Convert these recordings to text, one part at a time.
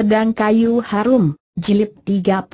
Pedang Kayu Harum, Jilid 38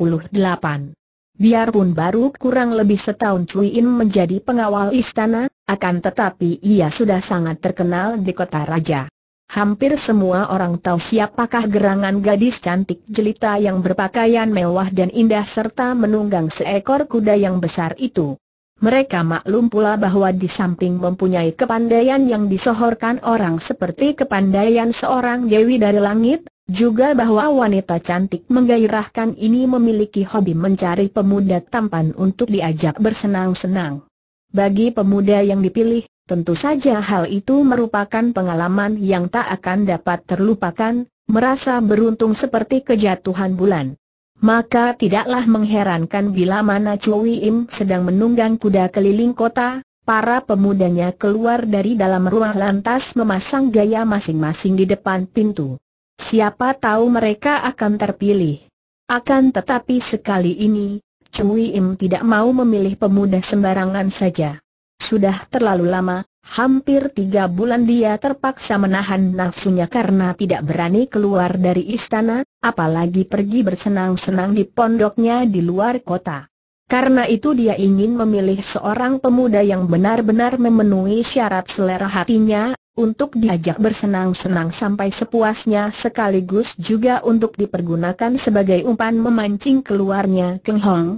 Biarpun baru kurang lebih setahun In menjadi pengawal istana, akan tetapi ia sudah sangat terkenal di kota raja. Hampir semua orang tahu siapakah gerangan gadis cantik jelita yang berpakaian mewah dan indah serta menunggang seekor kuda yang besar itu. Mereka maklum pula bahwa di samping mempunyai kepandaian yang disohorkan orang seperti kepandaian seorang Dewi dari Langit, juga bahwa wanita cantik menggairahkan ini memiliki hobi mencari pemuda tampan untuk diajak bersenang-senang. Bagi pemuda yang dipilih, tentu saja hal itu merupakan pengalaman yang tak akan dapat terlupakan, merasa beruntung seperti kejatuhan bulan. Maka tidaklah mengherankan bila mana Chui Im sedang menunggang kuda keliling kota, para pemudanya keluar dari dalam ruang lantas memasang gaya masing-masing di depan pintu. Siapa tahu mereka akan terpilih. Akan tetapi sekali ini, Cui Im tidak mau memilih pemuda sembarangan saja. Sudah terlalu lama, hampir tiga bulan dia terpaksa menahan nafsunya karena tidak berani keluar dari istana, apalagi pergi bersenang-senang di pondoknya di luar kota. Karena itu dia ingin memilih seorang pemuda yang benar-benar memenuhi syarat selera hatinya, untuk diajak bersenang-senang sampai sepuasnya sekaligus juga untuk dipergunakan sebagai umpan memancing keluarnya Keng Hong.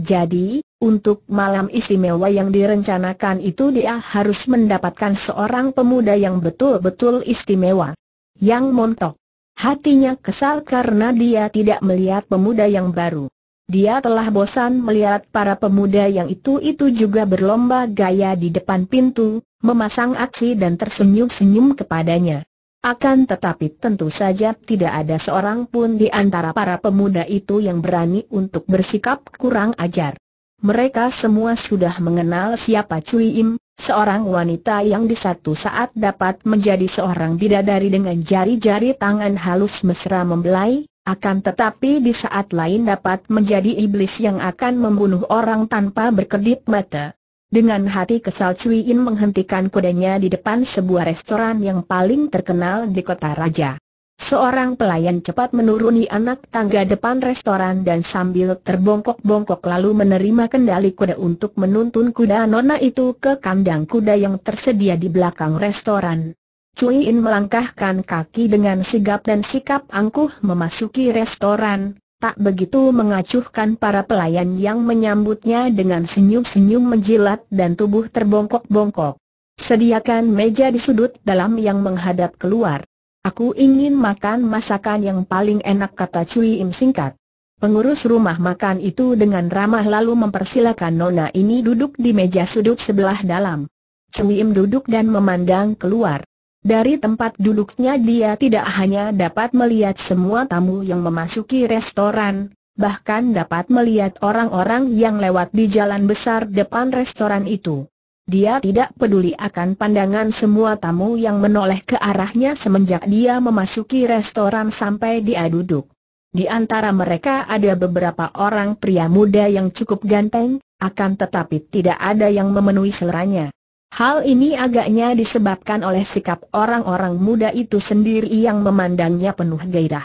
Jadi, untuk malam istimewa yang direncanakan itu dia harus mendapatkan seorang pemuda yang betul-betul istimewa. Yang montok. Hatinya kesal karena dia tidak melihat pemuda yang baru. Dia telah bosan melihat para pemuda yang itu-itu juga berlomba gaya di depan pintu, memasang aksi dan tersenyum-senyum kepadanya. Akan tetapi tentu saja tidak ada seorang pun di antara para pemuda itu yang berani untuk bersikap kurang ajar. Mereka semua sudah mengenal siapa Cui Im, seorang wanita yang di satu saat dapat menjadi seorang bidadari dengan jari-jari tangan halus mesra membelai, akan tetapi di saat lain dapat menjadi iblis yang akan membunuh orang tanpa berkedip mata. Dengan hati kesal Cui In menghentikan kudanya di depan sebuah restoran yang paling terkenal di kota raja. Seorang pelayan cepat menuruni anak tangga depan restoran dan sambil terbongkok-bongkok lalu menerima kendali kuda untuk menuntun kuda nona itu ke kandang kuda yang tersedia di belakang restoran. Cui In melangkahkan kaki dengan sigap dan sikap angkuh memasuki restoran, tak begitu mengacuhkan para pelayan yang menyambutnya dengan senyum-senyum menjilat dan tubuh terbongkok-bongkok. Sediakan meja di sudut dalam yang menghadap keluar. Aku ingin makan masakan yang paling enak kata Cui Im singkat. Pengurus rumah makan itu dengan ramah lalu mempersilakan Nona ini duduk di meja sudut sebelah dalam. Cui Im duduk dan memandang keluar. Dari tempat duduknya dia tidak hanya dapat melihat semua tamu yang memasuki restoran, bahkan dapat melihat orang-orang yang lewat di jalan besar depan restoran itu. Dia tidak peduli akan pandangan semua tamu yang menoleh ke arahnya semenjak dia memasuki restoran sampai dia duduk. Di antara mereka ada beberapa orang pria muda yang cukup ganteng, akan tetapi tidak ada yang memenuhi seleranya. Hal ini agaknya disebabkan oleh sikap orang-orang muda itu sendiri yang memandangnya penuh gairah.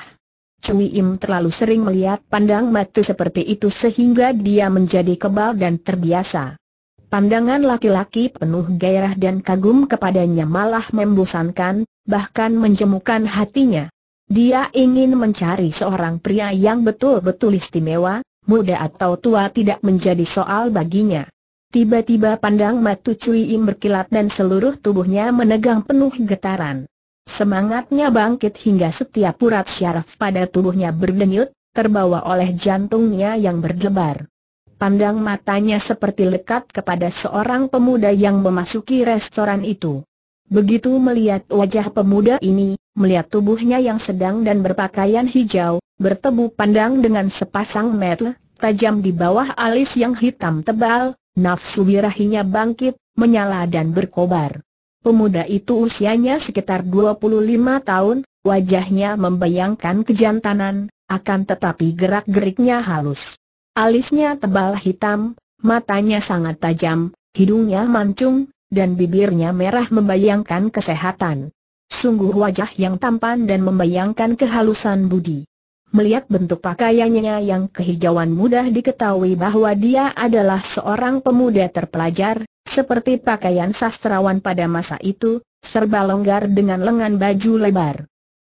Cui Im terlalu sering melihat pandang mata seperti itu sehingga dia menjadi kebal dan terbiasa. Pandangan laki-laki penuh gairah dan kagum kepadanya malah membosankan, bahkan menjemukan hatinya. Dia ingin mencari seorang pria yang betul-betul istimewa, muda atau tua tidak menjadi soal baginya. Tiba-tiba pandang Matu Cui Im berkilat dan seluruh tubuhnya menegang penuh getaran. Semangatnya bangkit hingga setiap urat syaraf pada tubuhnya berdenyut, terbawa oleh jantungnya yang berdebar. Pandang matanya seperti lekat kepada seorang pemuda yang memasuki restoran itu. Begitu melihat wajah pemuda ini, melihat tubuhnya yang sedang dan berpakaian hijau, bertemu pandang dengan sepasang metel, tajam di bawah alis yang hitam tebal, nafsu birahinya bangkit, menyala dan berkobar. Pemuda itu usianya sekitar 25 tahun, wajahnya membayangkan kejantanan, akan tetapi gerak-geriknya halus. Alisnya tebal hitam, matanya sangat tajam, hidungnya mancung, dan bibirnya merah membayangkan kesehatan. Sungguh wajah yang tampan dan membayangkan kehalusan budi. Melihat bentuk pakaiannya yang kehijauan mudah diketahui bahwa dia adalah seorang pemuda terpelajar, seperti pakaian sastrawan pada masa itu, serba longgar dengan lengan baju lebar.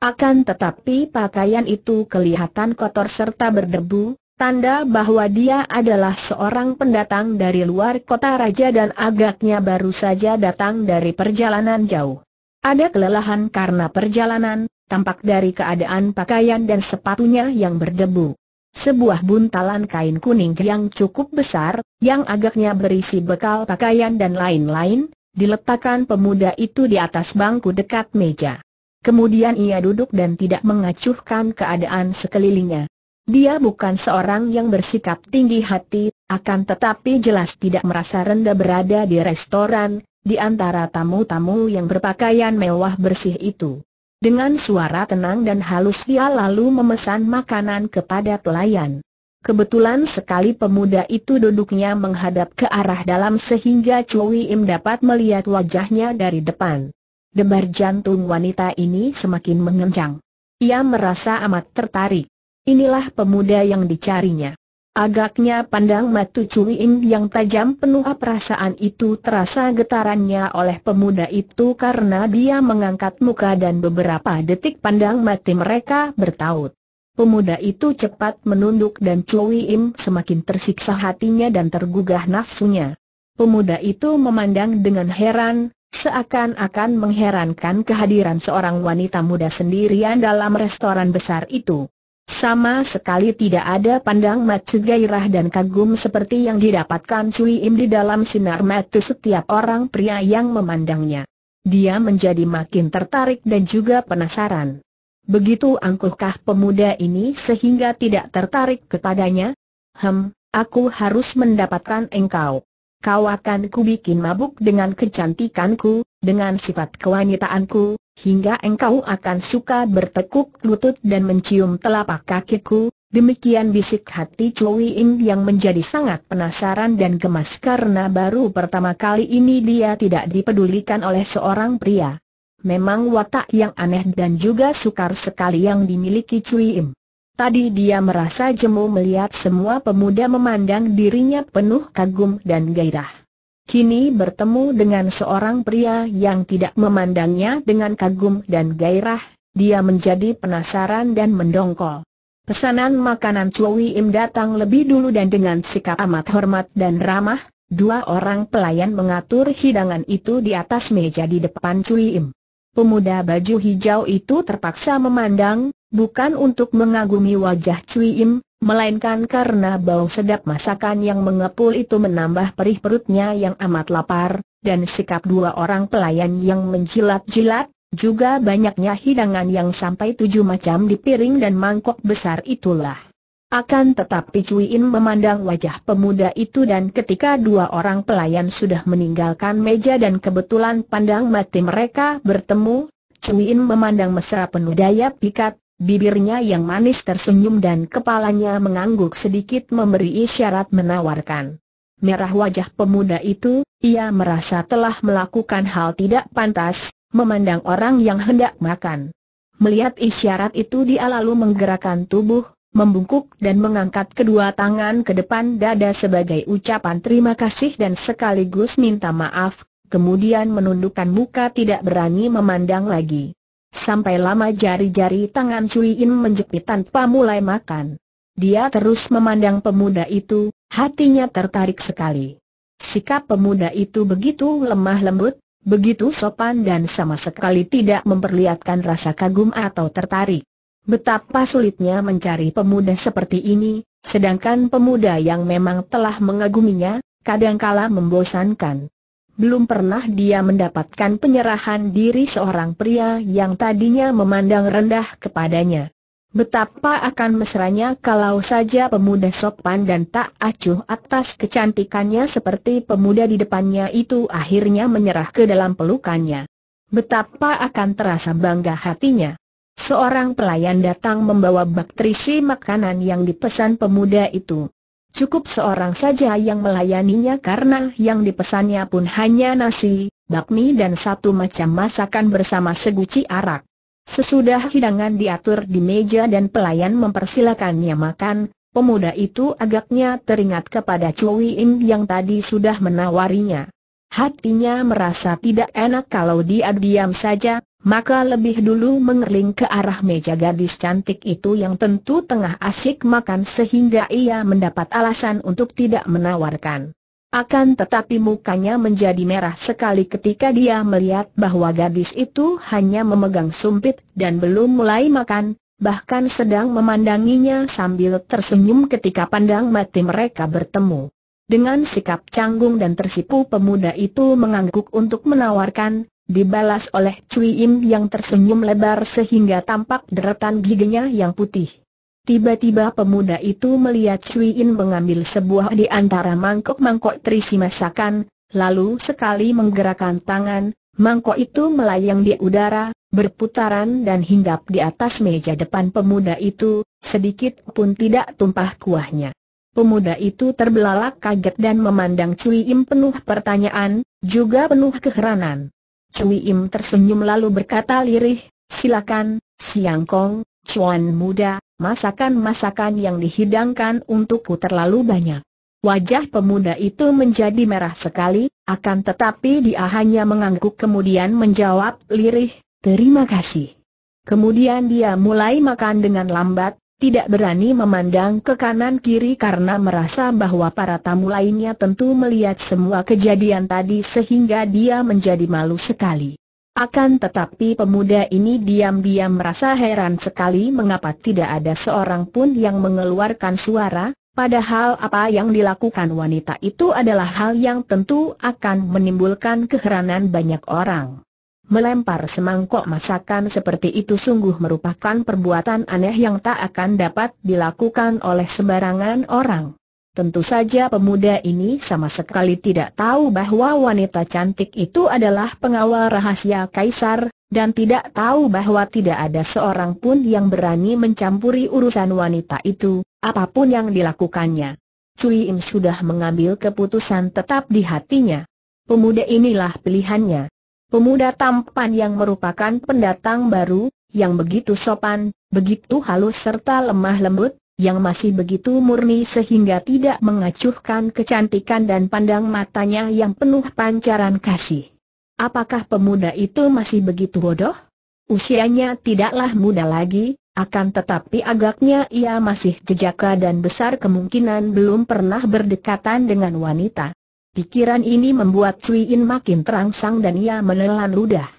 Akan tetapi pakaian itu kelihatan kotor serta berdebu, tanda bahwa dia adalah seorang pendatang dari luar kota raja dan agaknya baru saja datang dari perjalanan jauh. Ada kelelahan karena perjalanan, tampak dari keadaan pakaian dan sepatunya yang berdebu. Sebuah buntalan kain kuning yang cukup besar, yang agaknya berisi bekal pakaian dan lain-lain, diletakkan pemuda itu di atas bangku dekat meja. Kemudian ia duduk dan tidak mengacuhkan keadaan sekelilingnya. Dia bukan seorang yang bersikap tinggi hati, akan tetapi jelas tidak merasa rendah berada di restoran, di antara tamu-tamu yang berpakaian mewah bersih itu. Dengan suara tenang dan halus dia lalu memesan makanan kepada pelayan. Kebetulan sekali pemuda itu duduknya menghadap ke arah dalam sehingga Cui Im dapat melihat wajahnya dari depan. Debar jantung wanita ini semakin mengencang. Ia merasa amat tertarik. Inilah pemuda yang dicarinya. Agaknya pandang Matu Im yang tajam penuh perasaan itu terasa getarannya oleh pemuda itu karena dia mengangkat muka dan beberapa detik pandang mati mereka bertaut. Pemuda itu cepat menunduk dan Im semakin tersiksa hatinya dan tergugah nafsunya. Pemuda itu memandang dengan heran, seakan-akan mengherankan kehadiran seorang wanita muda sendirian dalam restoran besar itu. Sama sekali tidak ada pandang mata gairah dan kagum seperti yang didapatkan Cui Im di dalam sinar mata setiap orang pria yang memandangnya. Dia menjadi makin tertarik dan juga penasaran. Begitu angkuhkah pemuda ini sehingga tidak tertarik kepadanya? Hem, aku harus mendapatkan engkau. Kau akan kubikin mabuk dengan kecantikanku, dengan sifat kewanitaanku, hingga engkau akan suka bertekuk lutut dan mencium telapak kakiku, demikian bisik hati Chui Ing yang menjadi sangat penasaran dan gemas karena baru pertama kali ini dia tidak dipedulikan oleh seorang pria. Memang watak yang aneh dan juga sukar sekali yang dimiliki Cui Im. Tadi dia merasa jemu melihat semua pemuda memandang dirinya penuh kagum dan gairah. Kini bertemu dengan seorang pria yang tidak memandangnya dengan kagum dan gairah, dia menjadi penasaran dan mendongkol. Pesanan makanan Chloe Im datang lebih dulu dan dengan sikap amat hormat dan ramah, dua orang pelayan mengatur hidangan itu di atas meja di depan Chloe Im. Pemuda baju hijau itu terpaksa memandang, bukan untuk mengagumi wajah Cui Im, melainkan karena bau sedap masakan yang mengepul itu menambah perih perutnya yang amat lapar, dan sikap dua orang pelayan yang menjilat-jilat, juga banyaknya hidangan yang sampai tujuh macam di piring dan mangkok besar itulah. Akan tetapi Cui In memandang wajah pemuda itu dan ketika dua orang pelayan sudah meninggalkan meja dan kebetulan pandang mati mereka bertemu, Cui In memandang mesra penuh daya pikat, bibirnya yang manis tersenyum dan kepalanya mengangguk sedikit memberi isyarat menawarkan. Merah wajah pemuda itu, ia merasa telah melakukan hal tidak pantas, memandang orang yang hendak makan. Melihat isyarat itu dia lalu menggerakkan tubuh, membungkuk dan mengangkat kedua tangan ke depan dada sebagai ucapan terima kasih dan sekaligus minta maaf, kemudian menundukkan muka tidak berani memandang lagi. Sampai lama jari-jari tangan Cui In menjepit tanpa mulai makan. Dia terus memandang pemuda itu, hatinya tertarik sekali. Sikap pemuda itu begitu lemah lembut, begitu sopan dan sama sekali tidak memperlihatkan rasa kagum atau tertarik. Betapa sulitnya mencari pemuda seperti ini, sedangkan pemuda yang memang telah mengaguminya, kadangkala membosankan. Belum pernah dia mendapatkan penyerahan diri seorang pria yang tadinya memandang rendah kepadanya. Betapa akan mesranya kalau saja pemuda sopan dan tak acuh atas kecantikannya seperti pemuda di depannya itu akhirnya menyerah ke dalam pelukannya. Betapa akan terasa bangga hatinya. Seorang pelayan datang membawa bak terisi makanan yang dipesan pemuda itu. Cukup seorang saja yang melayaninya karena yang dipesannya pun hanya nasi, bakmi dan satu macam masakan bersama seguci arak. Sesudah hidangan diatur di meja dan pelayan mempersilakannya makan, pemuda itu agaknya teringat kepada Cui Im yang tadi sudah menawarinya. Hatinya merasa tidak enak kalau dia diam saja, maka lebih dulu mengerling ke arah meja gadis cantik itu yang tentu tengah asyik makan sehingga ia mendapat alasan untuk tidak menawarkan. Akan tetapi mukanya menjadi merah sekali ketika dia melihat bahwa gadis itu hanya memegang sumpit dan belum mulai makan, bahkan sedang memandanginya sambil tersenyum ketika pandang mati mereka bertemu. Dengan sikap canggung dan tersipu pemuda itu mengangguk untuk menawarkan, dibalas oleh Cui Im yang tersenyum lebar sehingga tampak deretan giginya yang putih. Tiba-tiba pemuda itu melihat Cui Im mengambil sebuah di antara mangkok-mangkok terisi masakan, lalu sekali menggerakkan tangan, mangkok itu melayang di udara, berputaran dan hinggap di atas meja depan pemuda itu, sedikit pun tidak tumpah kuahnya. Pemuda itu terbelalak kaget dan memandang Cui Im penuh pertanyaan, juga penuh keheranan. Cui Im tersenyum lalu berkata lirih, silakan, Siang Kong, Chuan muda, masakan-masakan yang dihidangkan untukku terlalu banyak. Wajah pemuda itu menjadi merah sekali, akan tetapi dia hanya mengangguk kemudian menjawab lirih, terima kasih. Kemudian dia mulai makan dengan lambat, tidak berani memandang ke kanan kiri karena merasa bahwa para tamu lainnya tentu melihat semua kejadian tadi sehingga dia menjadi malu sekali. Akan tetapi pemuda ini diam-diam merasa heran sekali mengapa tidak ada seorang pun yang mengeluarkan suara, padahal apa yang dilakukan wanita itu adalah hal yang tentu akan menimbulkan keheranan banyak orang. Melempar semangkok masakan seperti itu sungguh merupakan perbuatan aneh yang tak akan dapat dilakukan oleh sembarangan orang. Tentu saja pemuda ini sama sekali tidak tahu bahwa wanita cantik itu adalah pengawal rahasia kaisar, dan tidak tahu bahwa tidak ada seorang pun yang berani mencampuri urusan wanita itu, apapun yang dilakukannya. Cui Im sudah mengambil keputusan tetap di hatinya. Pemuda inilah pilihannya. Pemuda tampan yang merupakan pendatang baru, yang begitu sopan, begitu halus serta lemah lembut, yang masih begitu murni sehingga tidak mengacuhkan kecantikan dan pandang matanya yang penuh pancaran kasih. Apakah pemuda itu masih begitu bodoh? Usianya tidaklah muda lagi, akan tetapi agaknya ia masih jejaka dan besar kemungkinan belum pernah berdekatan dengan wanita. Pikiran ini membuat Cui In makin terangsang dan ia menelan ludah.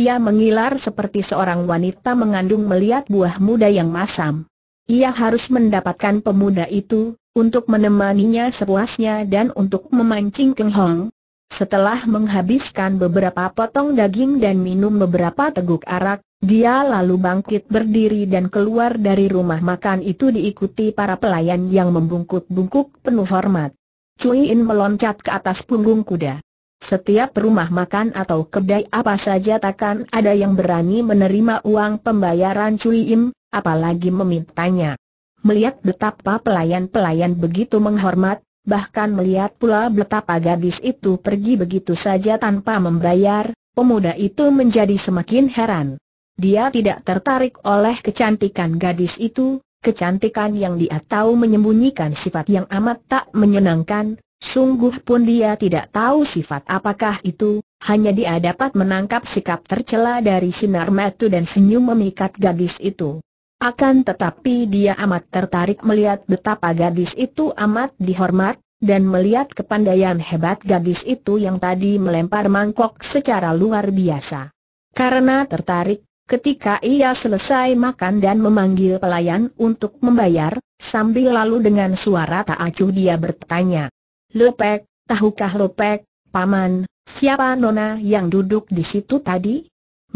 Ia mengilar seperti seorang wanita mengandung melihat buah muda yang masam. Ia harus mendapatkan pemuda itu, untuk menemaninya sepuasnya dan untuk memancing Keng Hong. Setelah menghabiskan beberapa potong daging dan minum beberapa teguk arak, dia lalu bangkit berdiri dan keluar dari rumah makan itu diikuti para pelayan yang membungkuk-bungkuk penuh hormat. Cui In meloncat ke atas punggung kuda. Setiap rumah makan atau kedai apa saja takkan ada yang berani menerima uang pembayaran Cui Im, apalagi memintanya. Melihat betapa pelayan-pelayan begitu menghormat, bahkan melihat pula betapa gadis itu pergi begitu saja tanpa membayar, pemuda itu menjadi semakin heran. Dia tidak tertarik oleh kecantikan gadis itu, kecantikan yang dia tahu menyembunyikan sifat yang amat tak menyenangkan, sungguh pun dia tidak tahu sifat apakah itu, hanya dia dapat menangkap sikap tercela dari sinar mata dan senyum memikat gadis itu. Akan tetapi dia amat tertarik melihat betapa gadis itu amat dihormat, dan melihat kepandaian hebat gadis itu yang tadi melempar mangkok secara luar biasa. Karena tertarik, Ketika ia selesai makan dan memanggil pelayan untuk membayar, sambil lalu dengan suara tak acuh dia bertanya. "Lopek, tahukah Lopek, Paman, siapa Nona yang duduk di situ tadi?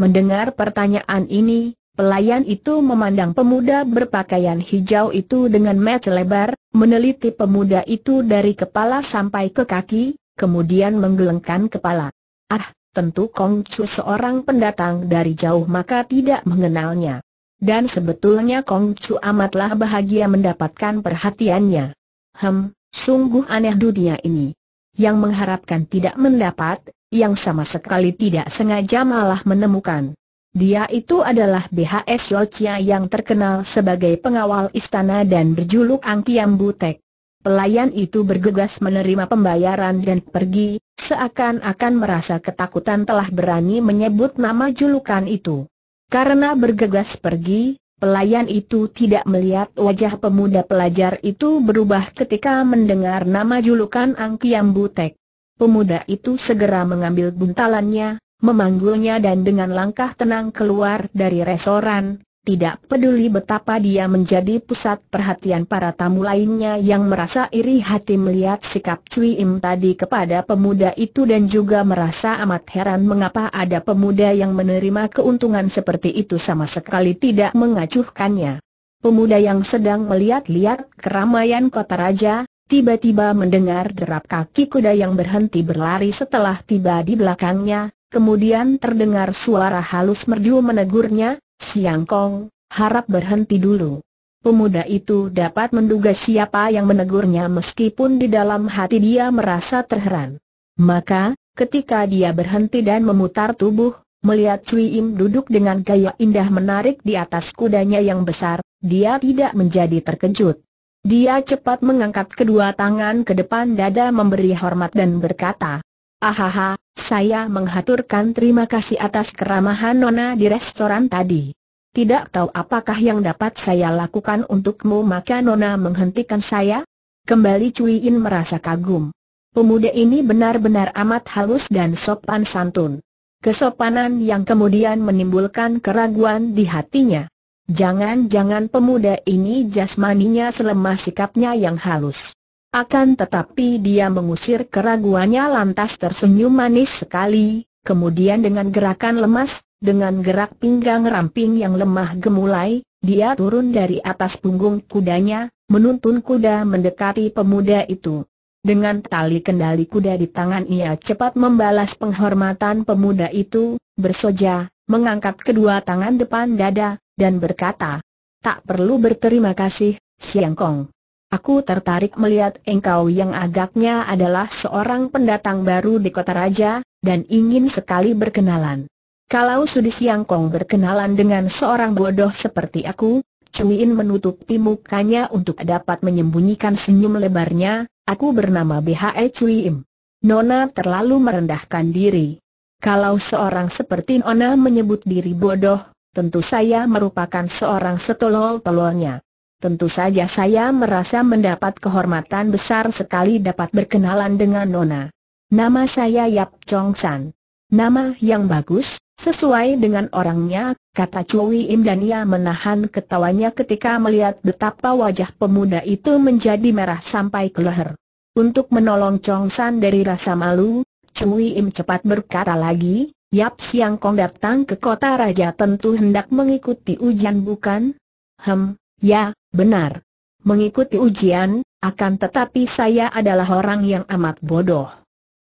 Mendengar pertanyaan ini, pelayan itu memandang pemuda berpakaian hijau itu dengan mata lebar, meneliti pemuda itu dari kepala sampai ke kaki, kemudian menggelengkan kepala. Ah, Tentu Kong Chu seorang pendatang dari jauh maka tidak mengenalnya. Dan sebetulnya Kong Chu amatlah bahagia mendapatkan perhatiannya. Hem, sungguh aneh dunia ini. Yang mengharapkan tidak mendapat, yang sama sekali tidak sengaja malah menemukan. Dia itu adalah BHS Lociya yang terkenal sebagai pengawal istana dan berjuluk Angkiam Butek. Pelayan itu bergegas menerima pembayaran dan pergi, seakan-akan merasa ketakutan telah berani menyebut nama julukan itu. Karena bergegas pergi, pelayan itu tidak melihat wajah pemuda pelajar itu berubah ketika mendengar nama julukan Angkiam Butek. Pemuda itu segera mengambil buntalannya, memanggulnya dan dengan langkah tenang keluar dari restoran, tidak peduli betapa dia menjadi pusat perhatian para tamu lainnya yang merasa iri hati melihat sikap Cui Im tadi kepada pemuda itu dan juga merasa amat heran mengapa ada pemuda yang menerima keuntungan seperti itu sama sekali tidak mengacuhkannya. Pemuda yang sedang melihat-lihat keramaian kota raja, tiba-tiba mendengar derap kaki kuda yang berhenti berlari setelah tiba di belakangnya, kemudian terdengar suara halus merdu menegurnya, Siang Kong, harap berhenti dulu. Pemuda itu dapat menduga siapa yang menegurnya meskipun di dalam hati dia merasa terheran. Maka, ketika dia berhenti dan memutar tubuh, melihat Cui Im duduk dengan gaya indah menarik di atas kudanya yang besar, dia tidak menjadi terkejut. Dia cepat mengangkat kedua tangan ke depan dada memberi hormat dan berkata, Ahaha, saya menghaturkan terima kasih atas keramahan Nona di restoran tadi. Tidak tahu apakah yang dapat saya lakukan untukmu maka Nona menghentikan saya? Kembali Cui In merasa kagum. Pemuda ini benar-benar amat halus dan sopan santun. Kesopanan yang kemudian menimbulkan keraguan di hatinya. Jangan-jangan pemuda ini jasmaninya selemah sikapnya yang halus. Akan tetapi dia mengusir keraguannya lantas tersenyum manis sekali, kemudian dengan gerakan lemas, dengan gerak pinggang ramping yang lemah gemulai, dia turun dari atas punggung kudanya, menuntun kuda mendekati pemuda itu. Dengan tali kendali kuda di tangan ia cepat membalas penghormatan pemuda itu, bersoja, mengangkat kedua tangan depan dada, dan berkata, Tak perlu berterima kasih, Siang Kong. Aku tertarik melihat engkau yang agaknya adalah seorang pendatang baru di kota raja, dan ingin sekali berkenalan. Kalau Sudi Siang Kong berkenalan dengan seorang bodoh seperti aku, In menutupi mukanya untuk dapat menyembunyikan senyum lebarnya, aku bernama BHE Im. Nona terlalu merendahkan diri. Kalau seorang seperti Nona menyebut diri bodoh, tentu saya merupakan seorang setolol-tololnya. Tentu saja saya merasa mendapat kehormatan besar sekali dapat berkenalan dengan Nona. Nama saya Yap Chong San. Nama yang bagus, sesuai dengan orangnya, kata Cui Im dan ia menahan ketawanya ketika melihat betapa wajah pemuda itu menjadi merah sampai ke leher. Untuk menolong Chong San dari rasa malu, Cui Im cepat berkata lagi, Yap Siang Kong datang ke kota raja tentu hendak mengikuti ujian bukan? Hem, ya, Benar. Mengikuti ujian, akan tetapi saya adalah orang yang amat bodoh.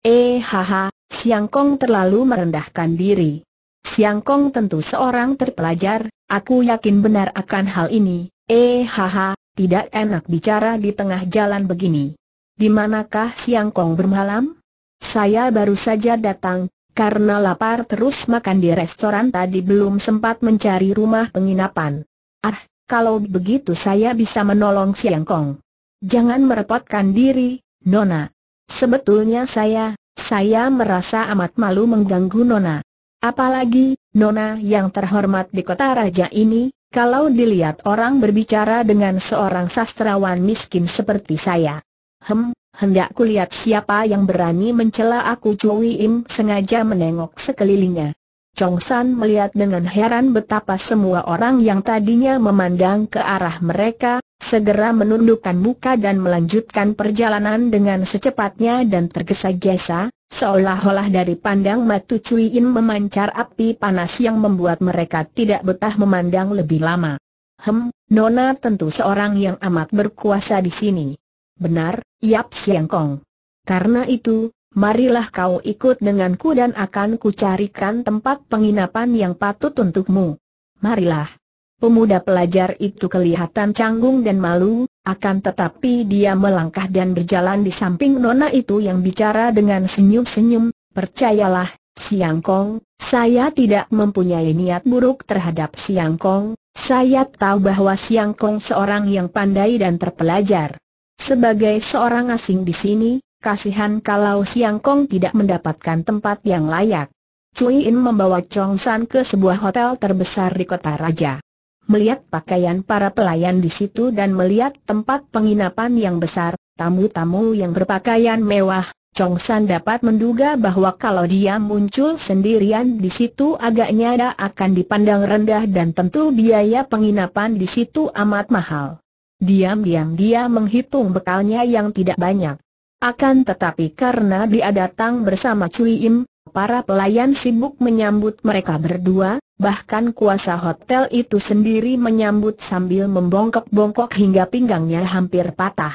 Eh haha, Siang Kong terlalu merendahkan diri. Siang Kong tentu seorang terpelajar, aku yakin benar akan hal ini. Eh haha, tidak enak bicara di tengah jalan begini. Di manakah Siang Kong bermalam? Saya baru saja datang, karena lapar terus makan di restoran tadi belum sempat mencari rumah penginapan. Ah, kalau begitu saya bisa menolong Siang Kong. Jangan merepotkan diri, Nona. Sebetulnya saya, saya merasa amat malu mengganggu Nona. Apalagi, Nona yang terhormat di kota raja ini, kalau dilihat orang berbicara dengan seorang sastrawan miskin seperti saya. Hem, hendak kulihat siapa yang berani mencela aku Cui Im sengaja menengok sekelilingnya. Chong San melihat dengan heran betapa semua orang yang tadinya memandang ke arah mereka, segera menundukkan muka dan melanjutkan perjalanan dengan secepatnya dan tergesa-gesa, seolah-olah dari pandang Matu Cui In memancar api panas yang membuat mereka tidak betah memandang lebih lama. Hem, Nona tentu seorang yang amat berkuasa di sini. Benar, Yap Siang Kong. Karena itu, marilah kau ikut denganku dan akan kucarikan tempat penginapan yang patut untukmu. Marilah. Pemuda pelajar itu kelihatan canggung dan malu, akan tetapi dia melangkah dan berjalan di samping nona itu yang bicara dengan senyum-senyum, percayalah, Siang Kong, saya tidak mempunyai niat buruk terhadap Siang Kong, saya tahu bahwa Siang Kong seorang yang pandai dan terpelajar. Sebagai seorang asing di sini, kasihan kalau Siang Kong tidak mendapatkan tempat yang layak. Cui In membawa Chong San ke sebuah hotel terbesar di kota raja. Melihat pakaian para pelayan di situ dan melihat tempat penginapan yang besar, tamu-tamu yang berpakaian mewah, Chong San dapat menduga bahwa kalau dia muncul sendirian di situ agaknya dia akan dipandang rendah dan tentu biaya penginapan di situ amat mahal. Diam-diam dia menghitung bekalnya yang tidak banyak. Akan tetapi karena dia datang bersama Cui Im, para pelayan sibuk menyambut mereka berdua, bahkan kuasa hotel itu sendiri menyambut sambil membongkok-bongkok hingga pinggangnya hampir patah.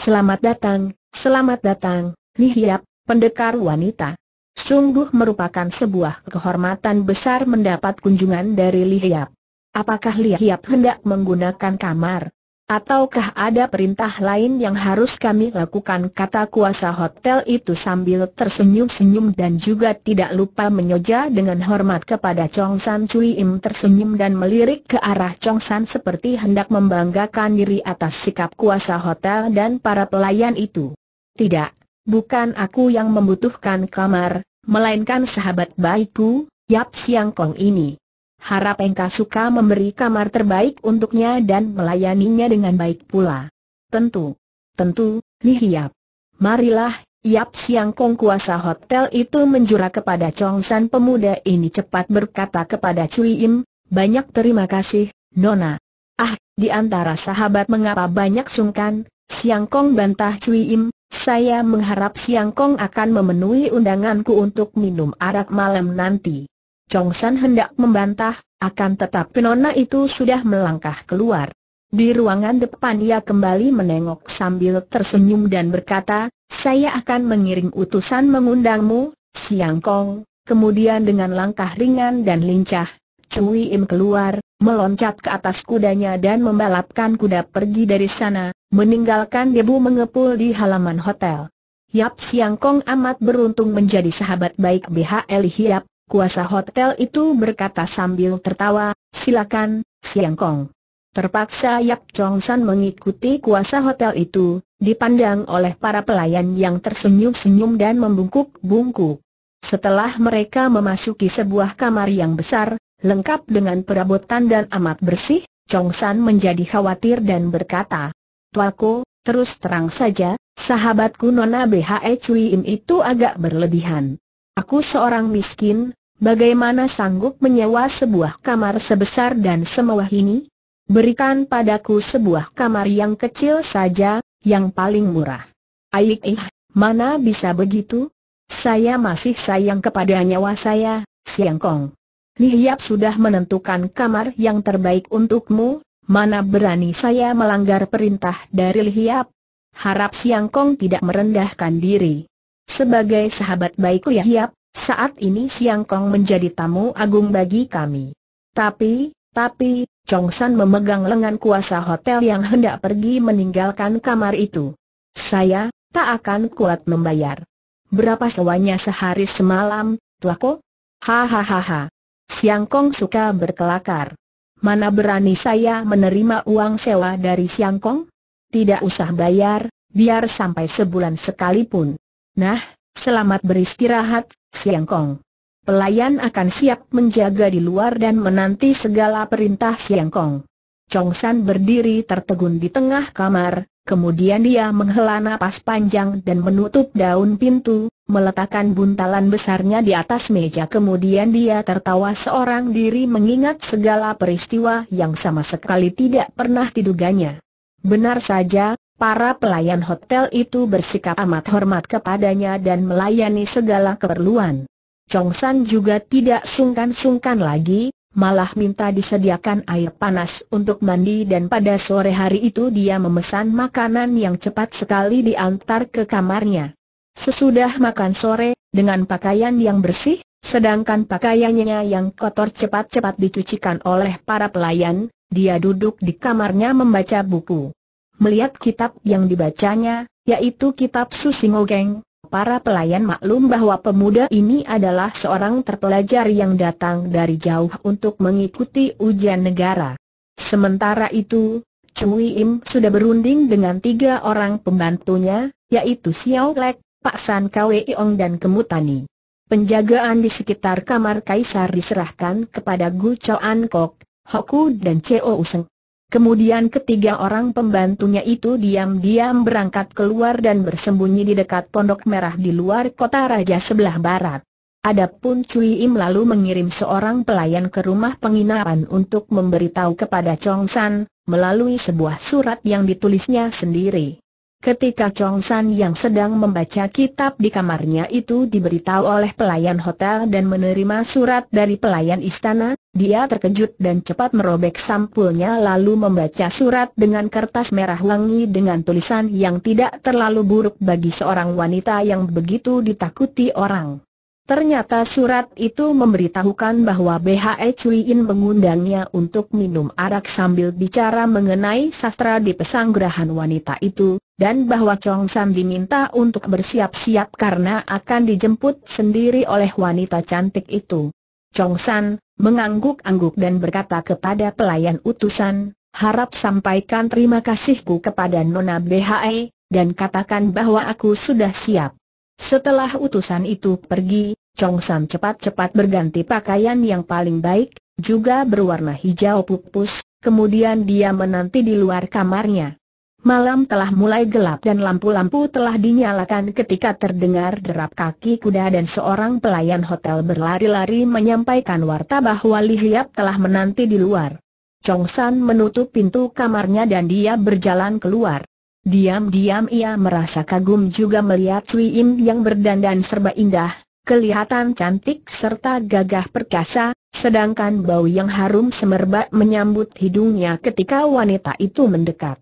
Selamat datang, selamat datang, Lihiap, pendekar wanita. Sungguh merupakan sebuah kehormatan besar mendapat kunjungan dari Lihiap. Apakah Lihiap hendak menggunakan kamar? Ataukah ada perintah lain yang harus kami lakukan kata kuasa hotel itu sambil tersenyum-senyum dan juga tidak lupa menyoja dengan hormat kepada Chong San Cui Im tersenyum dan melirik ke arah Chong San seperti hendak membanggakan diri atas sikap kuasa hotel dan para pelayan itu. Tidak, bukan aku yang membutuhkan kamar, melainkan sahabat baikku, Yap Siang Kong ini harap engkau suka memberi kamar terbaik untuknya dan melayaninya dengan baik pula. Tentu, tentu, Lihiap. Marilah, Yap Siang Kong kuasa hotel itu menjura kepada Chong San pemuda ini cepat berkata kepada Cui Im, banyak terima kasih, Nona. Ah, di antara sahabat mengapa banyak sungkan, Siang Kong bantah Cui Im, saya mengharap Siang Kong akan memenuhi undanganku untuk minum arak malam nanti. Chong San hendak membantah, akan tetapi nona itu sudah melangkah keluar. Di ruangan depan ia kembali menengok sambil tersenyum dan berkata, saya akan mengirim utusan mengundangmu, Siang Kong. Kemudian dengan langkah ringan dan lincah, Cui Im keluar, meloncat ke atas kudanya dan membalapkan kuda pergi dari sana, meninggalkan debu mengepul di halaman hotel. Yap Siang Kong amat beruntung menjadi sahabat baik BHL Hiap, Kuasa hotel itu berkata sambil tertawa, silakan, Siang Kong. Terpaksa Yap Chong San mengikuti kuasa hotel itu, dipandang oleh para pelayan yang tersenyum-senyum dan membungkuk-bungkuk. Setelah mereka memasuki sebuah kamar yang besar, lengkap dengan perabotan dan amat bersih, Chong San menjadi khawatir dan berkata, Tuaku, terus terang saja, sahabatku Nona BHE Cui Im itu agak berlebihan. Aku seorang miskin, Bagaimana sanggup menyewa sebuah kamar sebesar dan semewah ini? Berikan padaku sebuah kamar yang kecil saja, yang paling murah. Aik ih, mana bisa begitu? Saya masih sayang kepada nyawa saya, Siang Kong. Lihiap sudah menentukan kamar yang terbaik untukmu, mana berani saya melanggar perintah dari Lihiap? Harap Siang Kong tidak merendahkan diri. Sebagai sahabat baikku Lihiap, saat ini Siang Kong menjadi tamu agung bagi kami. Tapi, tapi, Chong San memegang lengan kuasa hotel yang hendak pergi meninggalkan kamar itu. Saya, tak akan kuat membayar. Berapa sewanya sehari semalam, ko Hahaha. Siang Kong suka berkelakar. Mana berani saya menerima uang sewa dari Siang Kong? Tidak usah bayar, biar sampai sebulan sekalipun. Nah, selamat beristirahat, Siang Kong. Pelayan akan siap menjaga di luar dan menanti segala perintah Siang Kong. Chong San berdiri tertegun di tengah kamar, kemudian dia menghela napas panjang dan menutup daun pintu, meletakkan buntalan besarnya di atas meja kemudian dia tertawa seorang diri mengingat segala peristiwa yang sama sekali tidak pernah diduganya. Benar saja, Para pelayan hotel itu bersikap amat hormat kepadanya dan melayani segala keperluan. Chong San juga tidak sungkan-sungkan lagi, malah minta disediakan air panas untuk mandi dan pada sore hari itu dia memesan makanan yang cepat sekali diantar ke kamarnya. Sesudah makan sore, dengan pakaian yang bersih, sedangkan pakaiannya yang kotor cepat-cepat dicucikan oleh para pelayan, dia duduk di kamarnya membaca buku melihat kitab yang dibacanya, yaitu kitab Susingogeng, para pelayan maklum bahwa pemuda ini adalah seorang terpelajar yang datang dari jauh untuk mengikuti ujian negara. Sementara itu, Cui Im sudah berunding dengan tiga orang pembantunya, yaitu Xiao Lek, Pak San Kwe Iong dan Kemutani. Penjagaan di sekitar kamar kaisar diserahkan kepada Gu Chao An Kok, Hoku dan Cheo Useng. Kemudian ketiga orang pembantunya itu diam-diam berangkat keluar dan bersembunyi di dekat Pondok Merah di luar kota raja sebelah barat. Adapun Cui Im lalu mengirim seorang pelayan ke rumah penginapan untuk memberitahu kepada Chong San, melalui sebuah surat yang ditulisnya sendiri. Ketika Chong San yang sedang membaca kitab di kamarnya itu diberitahu oleh pelayan hotel dan menerima surat dari pelayan istana, dia terkejut dan cepat merobek sampulnya lalu membaca surat dengan kertas merah wangi dengan tulisan yang tidak terlalu buruk bagi seorang wanita yang begitu ditakuti orang. Ternyata surat itu memberitahukan bahwa BHE Cuiin mengundangnya untuk minum arak sambil bicara mengenai sastra di pesanggerahan wanita itu, dan bahwa Chong San diminta untuk bersiap-siap karena akan dijemput sendiri oleh wanita cantik itu. Chong San, mengangguk-angguk dan berkata kepada pelayan utusan, harap sampaikan terima kasihku kepada Nona BHE, dan katakan bahwa aku sudah siap. Setelah utusan itu pergi, Chong San cepat-cepat berganti pakaian yang paling baik, juga berwarna hijau pupus, kemudian dia menanti di luar kamarnya. Malam telah mulai gelap dan lampu-lampu telah dinyalakan ketika terdengar derap kaki kuda dan seorang pelayan hotel berlari-lari menyampaikan warta bahwa Li Hiap telah menanti di luar. Chong San menutup pintu kamarnya dan dia berjalan keluar. Diam-diam ia merasa kagum juga melihat Cui Im yang berdandan serba indah, kelihatan cantik serta gagah perkasa, sedangkan bau yang harum semerbak menyambut hidungnya ketika wanita itu mendekat.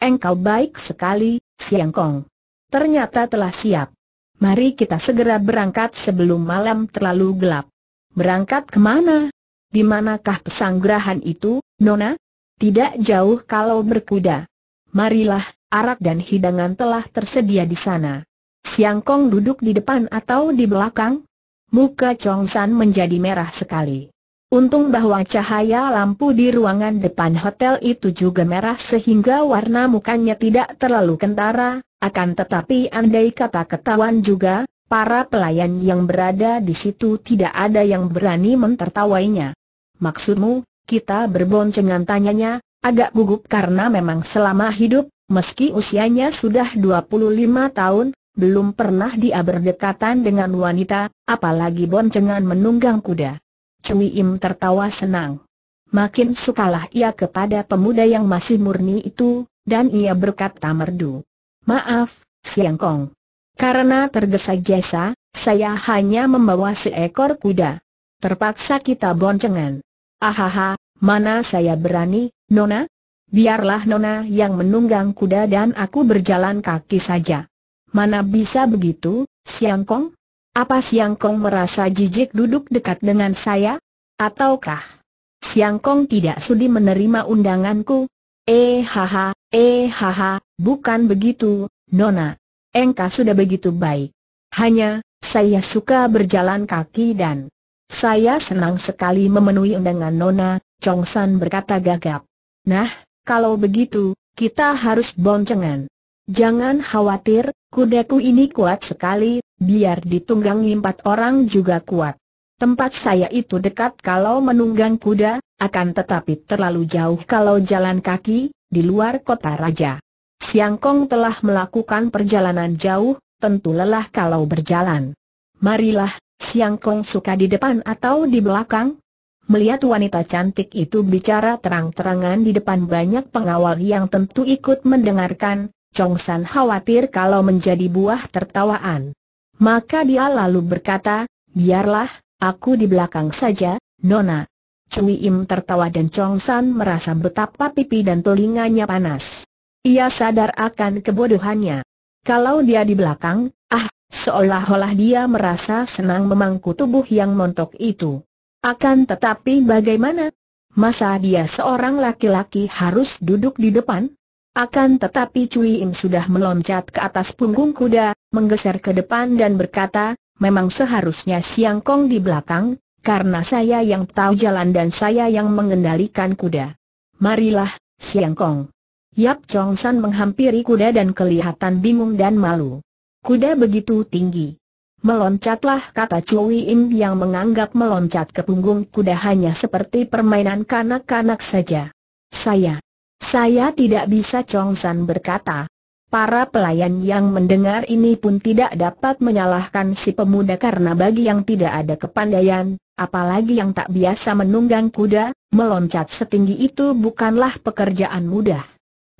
Engkau baik sekali, Siang Kong. Ternyata telah siap. Mari kita segera berangkat sebelum malam terlalu gelap. Berangkat kemana? Di manakah pesanggrahan itu, Nona? Tidak jauh kalau berkuda. Marilah, arak dan hidangan telah tersedia di sana. Siang Kong duduk di depan atau di belakang? Muka Chong San menjadi merah sekali. Untung bahwa cahaya lampu di ruangan depan hotel itu juga merah sehingga warna mukanya tidak terlalu kentara, akan tetapi andai kata ketahuan juga, para pelayan yang berada di situ tidak ada yang berani mentertawainya. Maksudmu, kita berboncengan tanyanya, agak gugup karena memang selama hidup, meski usianya sudah 25 tahun, belum pernah dia berdekatan dengan wanita, apalagi boncengan menunggang kuda. Cui Im tertawa senang. Makin sukalah ia kepada pemuda yang masih murni itu, dan ia berkata merdu. Maaf, Siang Kong. Karena tergesa-gesa, saya hanya membawa seekor kuda. Terpaksa kita boncengan. Ahaha, mana saya berani, Nona? Biarlah Nona yang menunggang kuda dan aku berjalan kaki saja. Mana bisa begitu, Siang Kong? Apa Siang Kong merasa jijik duduk dekat dengan saya? Ataukah Siang Kong tidak sudi menerima undanganku? Eh haha, eh haha, bukan begitu, Nona. Engkau sudah begitu baik. Hanya, saya suka berjalan kaki dan saya senang sekali memenuhi undangan Nona, Chong San berkata gagap. Nah, kalau begitu, kita harus boncengan. Jangan khawatir, kudaku ini kuat sekali, biar ditunggangi empat orang juga kuat. Tempat saya itu dekat kalau menunggang kuda, akan tetapi terlalu jauh kalau jalan kaki, di luar kota raja. Siangkong telah melakukan perjalanan jauh, tentu lelah kalau berjalan. Marilah, Siangkong suka di depan atau di belakang? Melihat wanita cantik itu bicara terang-terangan di depan banyak pengawal yang tentu ikut mendengarkan, Chong San khawatir kalau menjadi buah tertawaan. Maka dia lalu berkata, biarlah, aku di belakang saja, Nona. Cui Im tertawa dan Chong San merasa betapa pipi dan telinganya panas. Ia sadar akan kebodohannya. Kalau dia di belakang, ah, seolah-olah dia merasa senang memangku tubuh yang montok itu. Akan tetapi bagaimana? Masa dia seorang laki-laki harus duduk di depan? Akan tetapi Cui Im sudah meloncat ke atas punggung kuda, menggeser ke depan dan berkata, memang seharusnya Siang Kong di belakang, karena saya yang tahu jalan dan saya yang mengendalikan kuda. Marilah, Siang Kong. Yap Chong San menghampiri kuda dan kelihatan bingung dan malu. Kuda begitu tinggi. Meloncatlah kata Chui Im yang menganggap meloncat ke punggung kuda hanya seperti permainan kanak-kanak saja. Saya. Saya tidak bisa Chong San berkata, Para pelayan yang mendengar ini pun tidak dapat menyalahkan si pemuda karena bagi yang tidak ada kepandaian, apalagi yang tak biasa menunggang kuda, meloncat setinggi itu bukanlah pekerjaan mudah.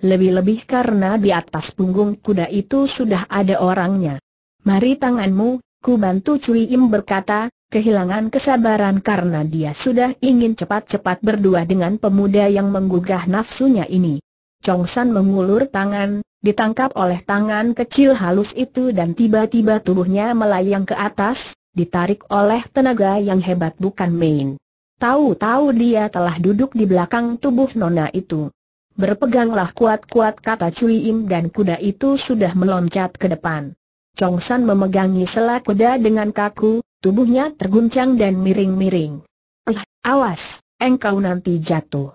Lebih-lebih karena di atas punggung kuda itu sudah ada orangnya. Mari tanganmu, ku bantu Cui Im berkata, kehilangan kesabaran karena dia sudah ingin cepat-cepat berdua dengan pemuda yang menggugah nafsunya ini. Chong San mengulur tangan, ditangkap oleh tangan kecil halus itu dan tiba-tiba tubuhnya melayang ke atas, ditarik oleh tenaga yang hebat bukan main. Tahu-tahu dia telah duduk di belakang tubuh nona itu. Berpeganglah kuat-kuat kata Cui Im dan kuda itu sudah meloncat ke depan. Chong San memegangi sela kuda dengan kaku, tubuhnya terguncang dan miring-miring. Eh, awas, engkau nanti jatuh.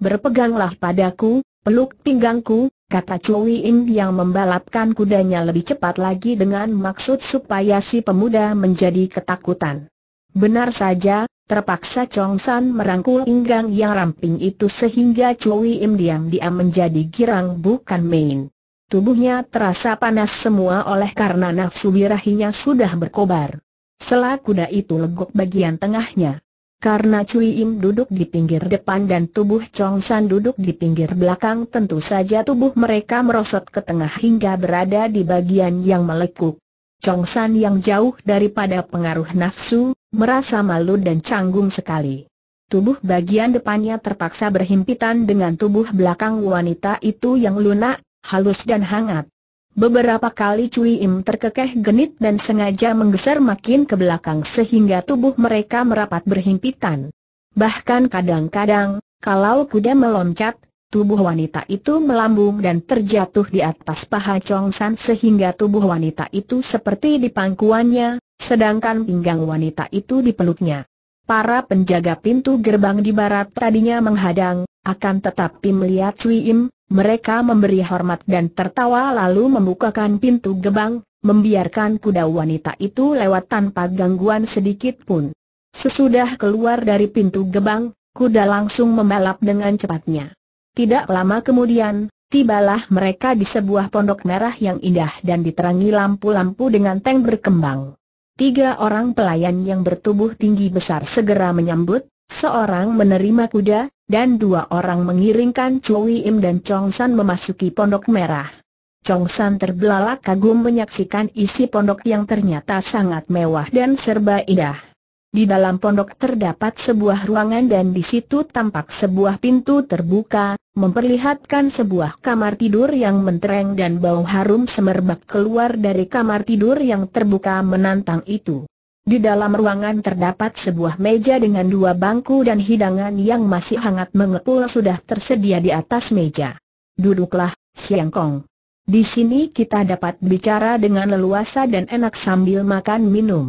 Berpeganglah padaku, peluk pinggangku, kata Chui In yang membalapkan kudanya lebih cepat lagi dengan maksud supaya si pemuda menjadi ketakutan. Benar saja, terpaksa Chong San merangkul inggang yang ramping itu sehingga Chui Im diam-diam menjadi girang bukan main. Tubuhnya terasa panas semua oleh karena nafsu birahinya sudah berkobar. Selaku kuda itu legok bagian tengahnya. Karena Cui Im duduk di pinggir depan dan tubuh Chong San duduk di pinggir belakang tentu saja tubuh mereka merosot ke tengah hingga berada di bagian yang melekuk. Chong San yang jauh daripada pengaruh nafsu, merasa malu dan canggung sekali. Tubuh bagian depannya terpaksa berhimpitan dengan tubuh belakang wanita itu yang lunak, halus dan hangat. Beberapa kali Cui Im terkekeh genit dan sengaja menggeser makin ke belakang sehingga tubuh mereka merapat berhimpitan. Bahkan kadang-kadang, kalau kuda meloncat, tubuh wanita itu melambung dan terjatuh di atas paha Chong San sehingga tubuh wanita itu seperti di pangkuannya, sedangkan pinggang wanita itu di peluknya. Para penjaga pintu gerbang di barat tadinya menghadang, akan tetapi melihat Cui Im, mereka memberi hormat dan tertawa lalu membukakan pintu gebang, membiarkan kuda wanita itu lewat tanpa gangguan sedikit pun. Sesudah keluar dari pintu gebang, kuda langsung membalap dengan cepatnya. Tidak lama kemudian, tibalah mereka di sebuah pondok merah yang indah dan diterangi lampu-lampu dengan tank berkembang. Tiga orang pelayan yang bertubuh tinggi besar segera menyambut, seorang menerima kuda, dan dua orang mengiringkan Chui Im dan Chong San memasuki pondok merah. Chong San terbelalak kagum menyaksikan isi pondok yang ternyata sangat mewah dan serba indah. Di dalam pondok terdapat sebuah ruangan dan di situ tampak sebuah pintu terbuka, memperlihatkan sebuah kamar tidur yang mentereng dan bau harum semerbak keluar dari kamar tidur yang terbuka menantang itu. Di dalam ruangan terdapat sebuah meja dengan dua bangku dan hidangan yang masih hangat mengepul sudah tersedia di atas meja. Duduklah, Siang Kong. Di sini kita dapat bicara dengan leluasa dan enak sambil makan minum.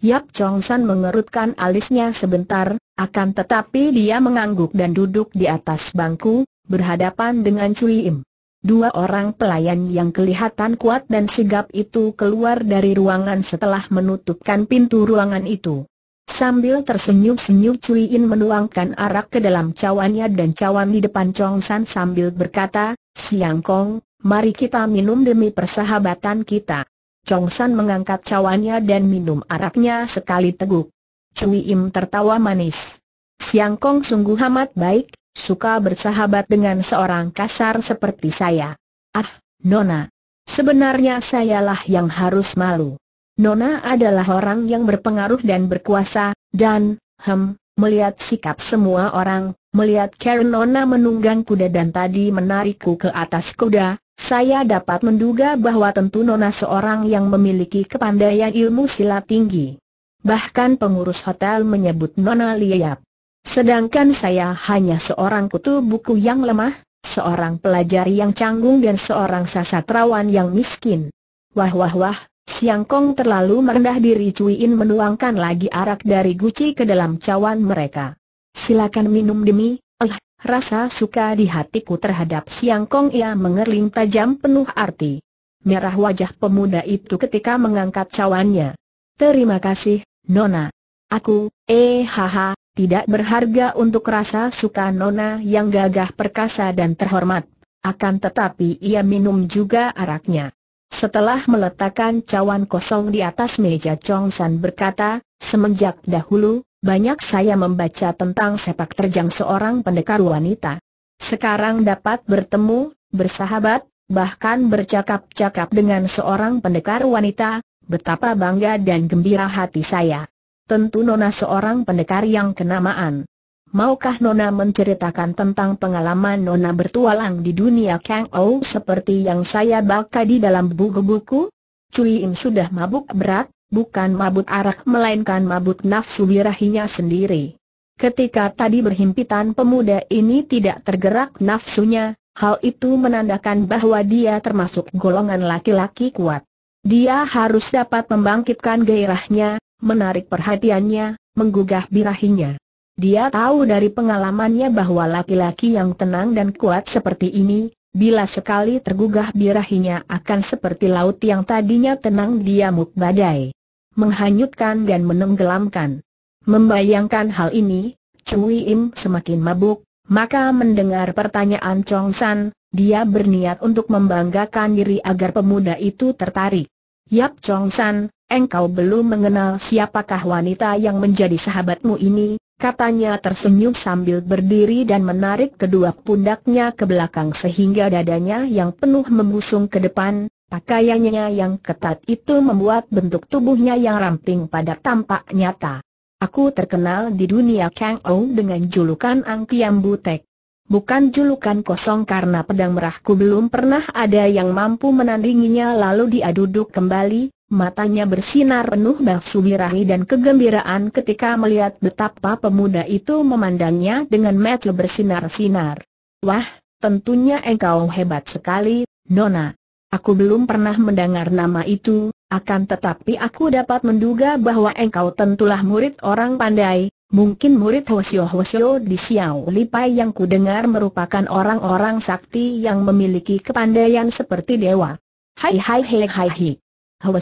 Yap Chong San mengerutkan alisnya sebentar, akan tetapi dia mengangguk dan duduk di atas bangku, berhadapan dengan Cui Im. Dua orang pelayan yang kelihatan kuat dan sigap itu keluar dari ruangan setelah menutupkan pintu ruangan itu. Sambil tersenyum-senyum Cui In menuangkan arak ke dalam cawannya dan cawan di depan Chong San sambil berkata, Siang Kong, mari kita minum demi persahabatan kita. Chong San mengangkat cawannya dan minum araknya sekali teguk. Cui Im tertawa manis. Siang Kong sungguh amat baik, suka bersahabat dengan seorang kasar seperti saya. Ah, Nona. Sebenarnya sayalah yang harus malu. Nona adalah orang yang berpengaruh dan berkuasa, dan, hem, melihat sikap semua orang, melihat Karen Nona menunggang kuda dan tadi menarikku ke atas kuda, saya dapat menduga bahwa tentu Nona seorang yang memiliki kepandaian ilmu silat tinggi. Bahkan pengurus hotel menyebut Nona Liap. Sedangkan saya hanya seorang kutu buku yang lemah, seorang pelajar yang canggung dan seorang sasatrawan yang miskin. Wah wah wah, Siang Kong terlalu merendah diri Cui menuangkan lagi arak dari guci ke dalam cawan mereka. Silakan minum demi, eh, rasa suka di hatiku terhadap Siang Kong ia mengerling tajam penuh arti. Merah wajah pemuda itu ketika mengangkat cawannya. Terima kasih, Nona. Aku, eh haha, tidak berharga untuk rasa suka Nona yang gagah perkasa dan terhormat. Akan tetapi ia minum juga araknya. Setelah meletakkan cawan kosong di atas meja Chong San berkata, semenjak dahulu, banyak saya membaca tentang sepak terjang seorang pendekar wanita. Sekarang dapat bertemu, bersahabat, bahkan bercakap-cakap dengan seorang pendekar wanita, betapa bangga dan gembira hati saya tentu Nona seorang pendekar yang kenamaan. Maukah Nona menceritakan tentang pengalaman Nona bertualang di dunia Kang Ou seperti yang saya baca di dalam buku-buku? Cui Im sudah mabuk berat, bukan mabuk arak melainkan mabuk nafsu birahinya sendiri. Ketika tadi berhimpitan pemuda ini tidak tergerak nafsunya, hal itu menandakan bahwa dia termasuk golongan laki-laki kuat. Dia harus dapat membangkitkan gairahnya, menarik perhatiannya, menggugah birahinya. Dia tahu dari pengalamannya bahwa laki-laki yang tenang dan kuat seperti ini, bila sekali tergugah birahinya akan seperti laut yang tadinya tenang diamuk badai. Menghanyutkan dan menenggelamkan. Membayangkan hal ini, Cui Im semakin mabuk, maka mendengar pertanyaan Chong San, dia berniat untuk membanggakan diri agar pemuda itu tertarik. Yap Chong San, Engkau belum mengenal siapakah wanita yang menjadi sahabatmu ini, katanya tersenyum sambil berdiri dan menarik kedua pundaknya ke belakang sehingga dadanya yang penuh membusung ke depan, pakaiannya yang ketat itu membuat bentuk tubuhnya yang ramping pada tampak nyata. Aku terkenal di dunia Kang Ou dengan julukan Ang Kiam Butek. Bukan julukan kosong karena pedang merahku belum pernah ada yang mampu menandinginya lalu dia duduk kembali, Matanya bersinar penuh nafsu birahi dan kegembiraan ketika melihat betapa pemuda itu memandangnya dengan mata bersinar-sinar. Wah, tentunya engkau hebat sekali, Nona. Aku belum pernah mendengar nama itu, akan tetapi aku dapat menduga bahwa engkau tentulah murid orang pandai, Mungkin murid Hoshio-Hoshio di Xiao Lipai yang ku dengar merupakan orang-orang sakti yang memiliki kepandaian seperti dewa. Hai hai hai hai hai.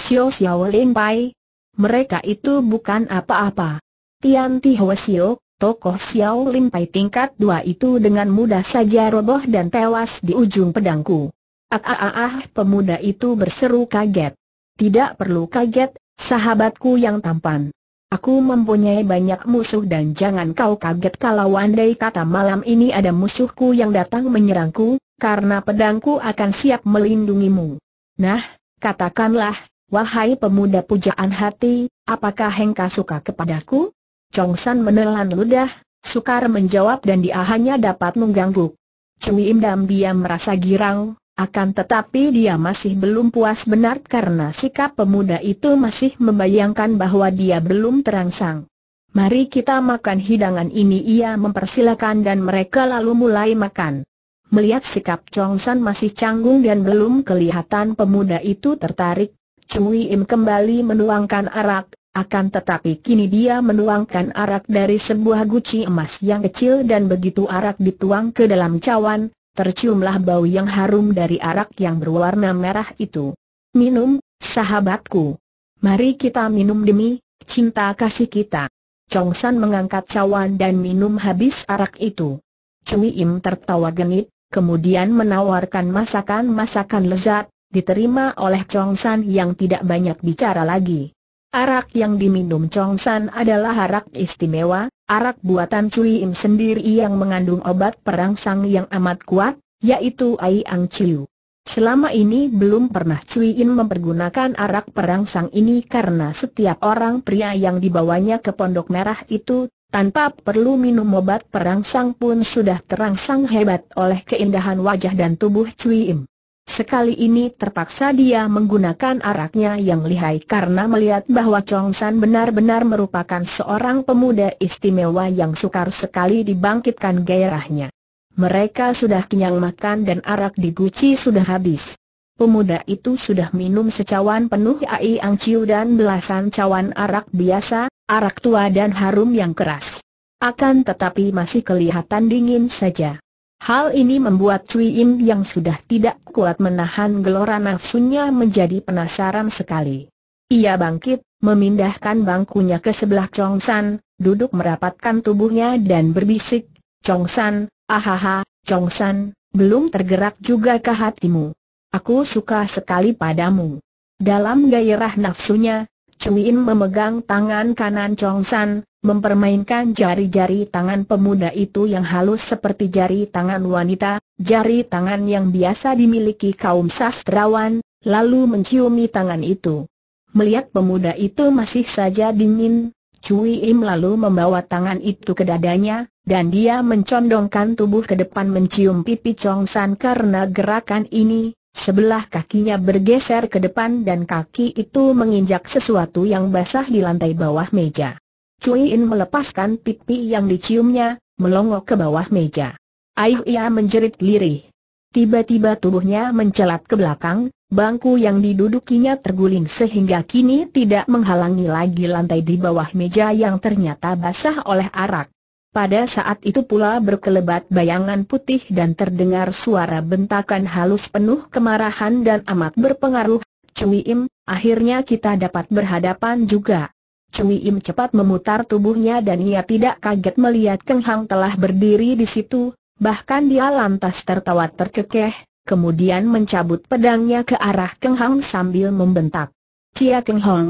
Sio siaw Lin Pai. Mereka itu bukan apa-apa. Tian Ti Sio, tokoh siaw Lin Pai tingkat dua itu dengan mudah saja roboh dan tewas di ujung pedangku. Ah, ah, ah, ah pemuda itu berseru kaget. Tidak perlu kaget, sahabatku yang tampan. Aku mempunyai banyak musuh dan jangan kau kaget kalau andai kata malam ini ada musuhku yang datang menyerangku, karena pedangku akan siap melindungimu. Nah, katakanlah, Wahai pemuda pujaan hati, apakah hengka suka kepadaku? Chong San menelan ludah, sukar menjawab dan dia hanya dapat mengganggu. Cui Im Dam diam merasa girang, akan tetapi dia masih belum puas benar karena sikap pemuda itu masih membayangkan bahwa dia belum terangsang. Mari kita makan hidangan ini ia mempersilakan dan mereka lalu mulai makan. Melihat sikap Chong San masih canggung dan belum kelihatan pemuda itu tertarik, Cui Im kembali menuangkan arak, akan tetapi kini dia menuangkan arak dari sebuah guci emas yang kecil dan begitu arak dituang ke dalam cawan, terciumlah bau yang harum dari arak yang berwarna merah itu. Minum, sahabatku. Mari kita minum demi cinta kasih kita. Chong San mengangkat cawan dan minum habis arak itu. Cui Im tertawa genit, kemudian menawarkan masakan-masakan lezat, diterima oleh Chong San yang tidak banyak bicara lagi. Arak yang diminum Chong San adalah arak istimewa, arak buatan Cui Im sendiri yang mengandung obat perangsang yang amat kuat, yaitu Ai Ang Chiu. Selama ini belum pernah Cui Im mempergunakan arak perangsang ini karena setiap orang pria yang dibawanya ke Pondok Merah itu tanpa perlu minum obat perangsang pun sudah terangsang hebat oleh keindahan wajah dan tubuh Cui Im. Sekali ini terpaksa dia menggunakan araknya yang lihai karena melihat bahwa Chong San benar-benar merupakan seorang pemuda istimewa yang sukar sekali dibangkitkan gairahnya. Mereka sudah kenyang makan dan arak di guci sudah habis. Pemuda itu sudah minum secawan penuh ai ang ciu dan belasan cawan arak biasa, arak tua dan harum yang keras. Akan tetapi masih kelihatan dingin saja. Hal ini membuat Cui Im yang sudah tidak kuat menahan gelora nafsunya menjadi penasaran sekali. Ia bangkit, memindahkan bangkunya ke sebelah Chong San, duduk merapatkan tubuhnya dan berbisik, Chong San, ahaha, Chong San, belum tergerak juga ke hatimu. Aku suka sekali padamu. Dalam gairah nafsunya, Cui memegang tangan kanan Chong San, mempermainkan jari-jari tangan pemuda itu yang halus seperti jari tangan wanita, jari tangan yang biasa dimiliki kaum sastrawan, lalu menciumi tangan itu. Melihat pemuda itu masih saja dingin, Cui Im lalu membawa tangan itu ke dadanya, dan dia mencondongkan tubuh ke depan mencium pipi Chong San karena gerakan ini, Sebelah kakinya bergeser ke depan dan kaki itu menginjak sesuatu yang basah di lantai bawah meja. Cui In melepaskan pipi yang diciumnya, melongok ke bawah meja. Aih ia menjerit lirih. Tiba-tiba tubuhnya mencelat ke belakang, bangku yang didudukinya terguling sehingga kini tidak menghalangi lagi lantai di bawah meja yang ternyata basah oleh arak. Pada saat itu pula berkelebat bayangan putih dan terdengar suara bentakan halus penuh kemarahan dan amat berpengaruh. Cui Im, akhirnya kita dapat berhadapan juga. Cui Im cepat memutar tubuhnya dan ia tidak kaget melihat Keng Hang telah berdiri di situ, bahkan dia lantas tertawa terkekeh, kemudian mencabut pedangnya ke arah Keng Hang sambil membentak. Cia Keng Hang,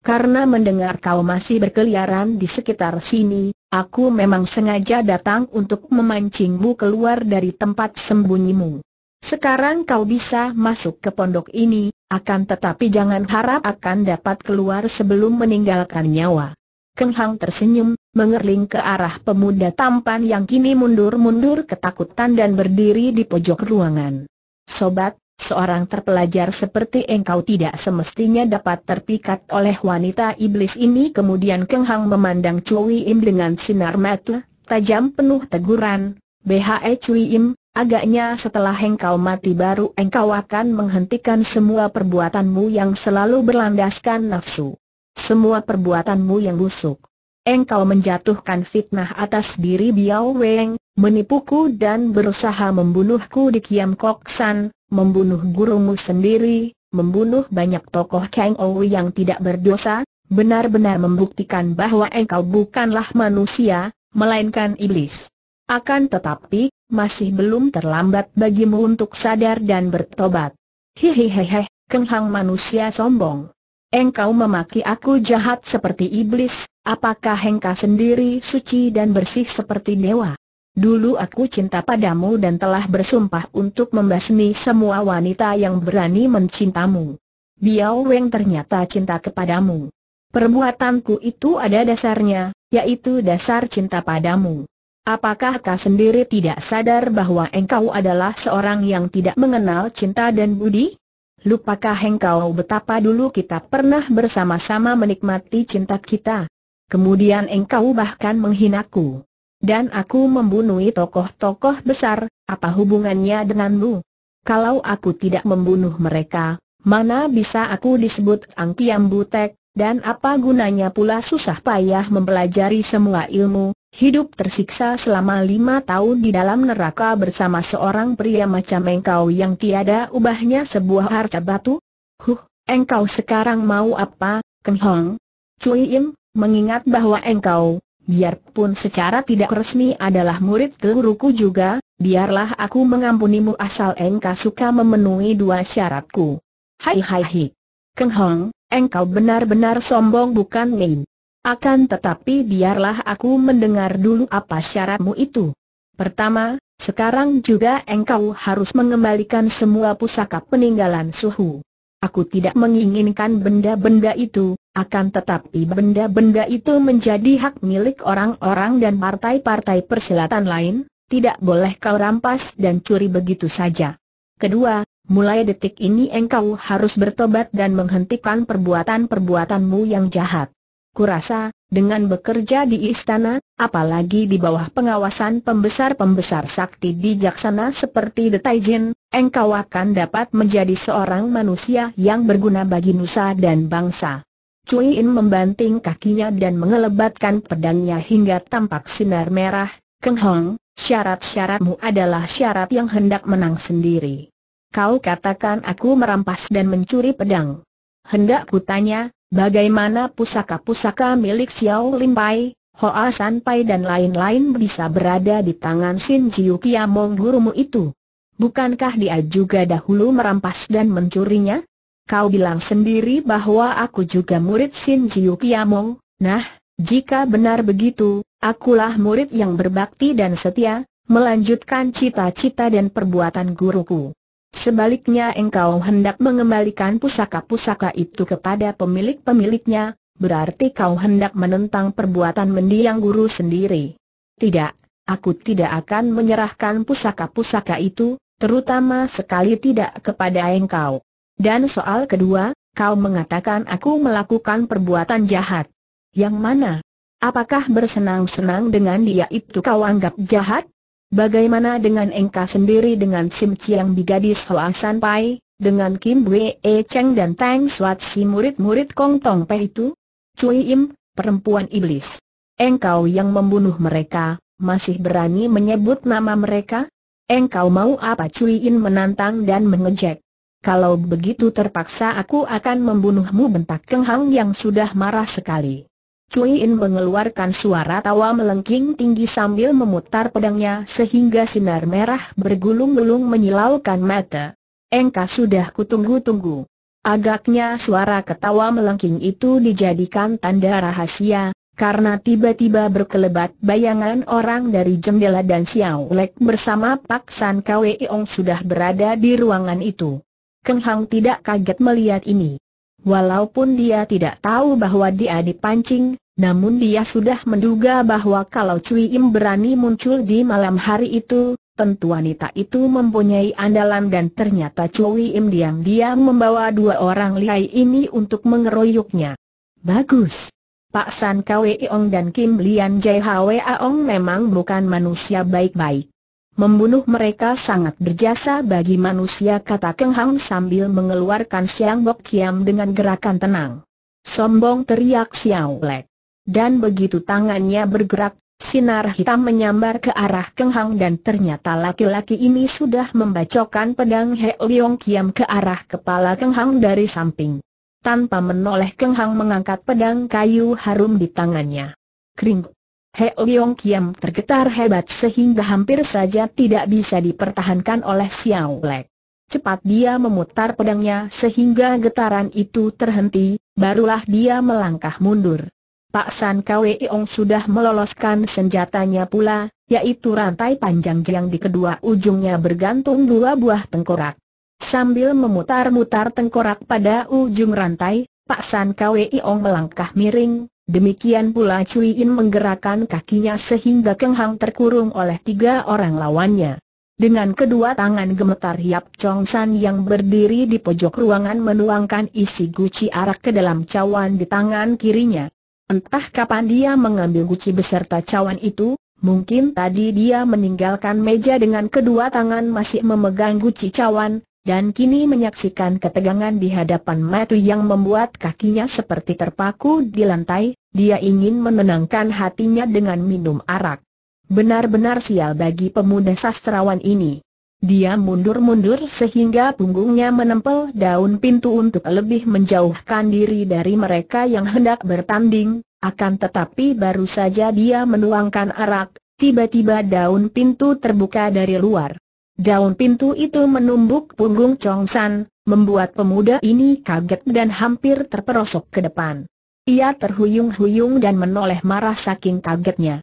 karena mendengar kau masih berkeliaran di sekitar sini, Aku memang sengaja datang untuk memancingmu keluar dari tempat sembunyimu. Sekarang kau bisa masuk ke pondok ini, akan tetapi jangan harap akan dapat keluar sebelum meninggalkan nyawa. Keng Hang tersenyum, mengerling ke arah pemuda tampan yang kini mundur-mundur ketakutan dan berdiri di pojok ruangan. Sobat, Seorang terpelajar seperti engkau tidak semestinya dapat terpikat oleh wanita iblis ini Kemudian Keng Hang memandang Cui Im dengan sinar mata, tajam penuh teguran BHE Cui Im, agaknya setelah engkau mati baru engkau akan menghentikan semua perbuatanmu yang selalu berlandaskan nafsu Semua perbuatanmu yang busuk Engkau menjatuhkan fitnah atas diri Biao Weng, menipuku dan berusaha membunuhku di Kiam Kok San, membunuh gurumu sendiri, membunuh banyak tokoh Kang Ou yang tidak berdosa, benar-benar membuktikan bahwa engkau bukanlah manusia, melainkan iblis. Akan tetapi, masih belum terlambat bagimu untuk sadar dan bertobat. Hihihehe, kenghang manusia sombong. Engkau memaki aku jahat seperti iblis, apakah engkau sendiri suci dan bersih seperti dewa? Dulu aku cinta padamu dan telah bersumpah untuk membasmi semua wanita yang berani mencintamu. Biao Weng ternyata cinta kepadamu. Perbuatanku itu ada dasarnya, yaitu dasar cinta padamu. Apakah kau sendiri tidak sadar bahwa engkau adalah seorang yang tidak mengenal cinta dan budi? Lupakah engkau betapa dulu kita pernah bersama-sama menikmati cinta kita? Kemudian engkau bahkan menghinaku dan aku membunuhi tokoh-tokoh besar, apa hubungannya denganmu? Kalau aku tidak membunuh mereka, mana bisa aku disebut angkiam butek, dan apa gunanya pula susah payah mempelajari semua ilmu, hidup tersiksa selama lima tahun di dalam neraka bersama seorang pria macam engkau yang tiada ubahnya sebuah harta batu? Huh, engkau sekarang mau apa, Kenghong? Cui Im, mengingat bahwa engkau biarpun secara tidak resmi adalah murid guruku juga, biarlah aku mengampunimu asal engkau suka memenuhi dua syaratku. Hai hai hai. Keng Hong, engkau benar-benar sombong bukan Min. Akan tetapi biarlah aku mendengar dulu apa syaratmu itu. Pertama, sekarang juga engkau harus mengembalikan semua pusaka peninggalan suhu. Aku tidak menginginkan benda-benda itu, akan tetapi benda-benda itu menjadi hak milik orang-orang dan partai-partai perselatan lain, tidak boleh kau rampas dan curi begitu saja. Kedua, mulai detik ini engkau harus bertobat dan menghentikan perbuatan-perbuatanmu yang jahat. Kurasa, dengan bekerja di istana, apalagi di bawah pengawasan pembesar-pembesar sakti bijaksana seperti The Taijin, engkau akan dapat menjadi seorang manusia yang berguna bagi nusa dan bangsa. Cui In membanting kakinya dan mengelebatkan pedangnya hingga tampak sinar merah, Keng Hong, syarat-syaratmu adalah syarat yang hendak menang sendiri. Kau katakan aku merampas dan mencuri pedang. Hendak kutanya, bagaimana pusaka-pusaka milik Xiao Limpai, Hoa Sanpai dan lain-lain bisa berada di tangan Sin Jiu Kiamong gurumu itu. Bukankah dia juga dahulu merampas dan mencurinya? Kau bilang sendiri bahwa aku juga murid Sin Jiu Kiamong, nah, jika benar begitu, akulah murid yang berbakti dan setia, melanjutkan cita-cita dan perbuatan guruku. Sebaliknya engkau hendak mengembalikan pusaka-pusaka itu kepada pemilik-pemiliknya, berarti kau hendak menentang perbuatan mendiang guru sendiri. Tidak, aku tidak akan menyerahkan pusaka-pusaka itu, terutama sekali tidak kepada engkau. Dan soal kedua, kau mengatakan aku melakukan perbuatan jahat. Yang mana? Apakah bersenang-senang dengan dia itu kau anggap jahat? Bagaimana dengan engkau sendiri dengan Sim Chiang Bi gadis Hoa San Pai, dengan Kim Wee Cheng dan Tang Suat si murid-murid Kong Tong Pei itu? Cui Im, perempuan iblis. Engkau yang membunuh mereka, masih berani menyebut nama mereka? Engkau mau apa Cui Im menantang dan mengejek? Kalau begitu terpaksa aku akan membunuhmu bentak Keng Hang yang sudah marah sekali. Cui In mengeluarkan suara tawa melengking tinggi sambil memutar pedangnya sehingga sinar merah bergulung-gulung menyilaukan mata. Engkau sudah kutunggu-tunggu. Agaknya suara ketawa melengking itu dijadikan tanda rahasia, karena tiba-tiba berkelebat bayangan orang dari jendela dan Xiao Lek bersama Pak San Kwe Ong sudah berada di ruangan itu. Keng Hang tidak kaget melihat ini. Walaupun dia tidak tahu bahwa dia dipancing, namun dia sudah menduga bahwa kalau Cui Im berani muncul di malam hari itu, tentu wanita itu mempunyai andalan dan ternyata Chui Im diam-diam membawa dua orang lihai ini untuk mengeroyoknya. Bagus. Pak San Kwe Ong dan Kim Lian Jai Hwe Aong memang bukan manusia baik-baik. Membunuh mereka sangat berjasa bagi manusia kata Keng Hang sambil mengeluarkan Siang Bok Kiam dengan gerakan tenang. Sombong teriak Xiao Lek. Dan begitu tangannya bergerak, Sinar hitam menyambar ke arah Keng Hang dan ternyata laki-laki ini sudah membacokan pedang He Liong Kiam ke arah kepala Keng Hang dari samping. Tanpa menoleh Keng Hang mengangkat pedang kayu harum di tangannya. Kring. He Liong Kiam tergetar hebat sehingga hampir saja tidak bisa dipertahankan oleh Xiao Le. Cepat dia memutar pedangnya sehingga getaran itu terhenti, barulah dia melangkah mundur. Pak San Ong sudah meloloskan senjatanya pula, yaitu rantai panjang yang di kedua ujungnya bergantung dua buah tengkorak. Sambil memutar-mutar tengkorak pada ujung rantai, Pak San Ong melangkah miring, demikian pula Cui In menggerakkan kakinya sehingga Keng terkurung oleh tiga orang lawannya. Dengan kedua tangan gemetar Yap Chong San yang berdiri di pojok ruangan menuangkan isi guci arak ke dalam cawan di tangan kirinya. Entah kapan dia mengambil guci beserta cawan itu, mungkin tadi dia meninggalkan meja dengan kedua tangan masih memegang guci cawan, dan kini menyaksikan ketegangan di hadapan Matu yang membuat kakinya seperti terpaku di lantai, dia ingin menenangkan hatinya dengan minum arak. Benar-benar sial bagi pemuda sastrawan ini. Dia mundur-mundur sehingga punggungnya menempel daun pintu untuk lebih menjauhkan diri dari mereka yang hendak bertanding, akan tetapi baru saja dia menuangkan arak, tiba-tiba daun pintu terbuka dari luar. Daun pintu itu menumbuk punggung Chong San, membuat pemuda ini kaget dan hampir terperosok ke depan. Ia terhuyung-huyung dan menoleh marah saking kagetnya.